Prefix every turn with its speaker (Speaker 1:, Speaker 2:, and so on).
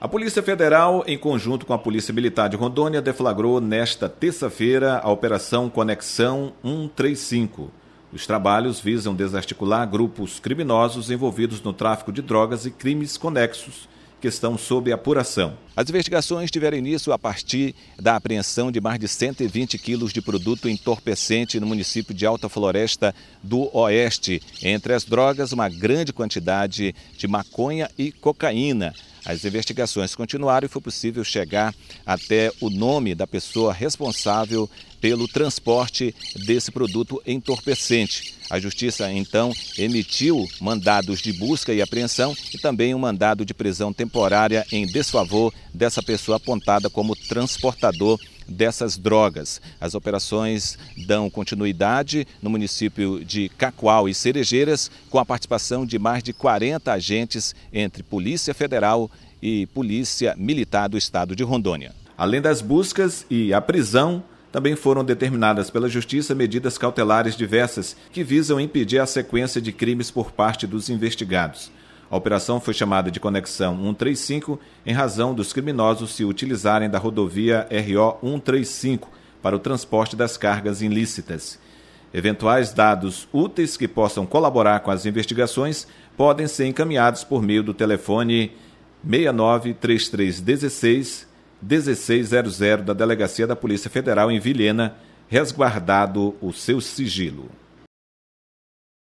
Speaker 1: A Polícia Federal, em conjunto com a Polícia Militar de Rondônia, deflagrou nesta terça-feira a Operação Conexão 135. Os trabalhos visam desarticular grupos criminosos envolvidos no tráfico de drogas e crimes conexos que estão sob apuração. As investigações tiveram início a partir da apreensão de mais de 120 quilos de produto entorpecente no município de Alta Floresta do Oeste. Entre as drogas, uma grande quantidade de maconha e cocaína. As investigações continuaram e foi possível chegar até o nome da pessoa responsável pelo transporte desse produto entorpecente. A justiça então emitiu mandados de busca e apreensão e também um mandado de prisão temporária em desfavor dessa pessoa apontada como transportador dessas drogas. As operações dão continuidade no município de Cacoal e Cerejeiras, com a participação de mais de 40 agentes entre Polícia Federal e Polícia Militar do Estado de Rondônia. Além das buscas e a prisão, também foram determinadas pela Justiça medidas cautelares diversas que visam impedir a sequência de crimes por parte dos investigados. A operação foi chamada de Conexão 135 em razão dos criminosos se utilizarem da rodovia RO 135 para o transporte das cargas ilícitas. Eventuais dados úteis que possam colaborar com as investigações podem ser encaminhados por meio do telefone 693316 1600 da Delegacia da Polícia Federal em Vilhena, resguardado o seu sigilo.